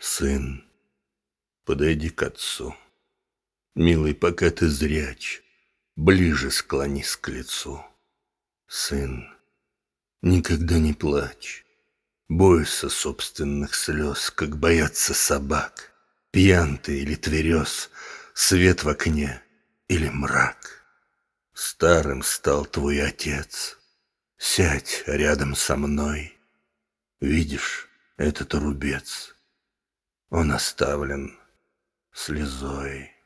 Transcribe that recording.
Сын, подойди к отцу. Милый, пока ты зряч, ближе склонись к лицу. Сын, никогда не плачь. Бойся собственных слез, как боятся собак. Пьян ты или тверез, свет в окне или мрак. Старым стал твой отец. Сядь рядом со мной. Видишь этот рубец — он оставлен слезой.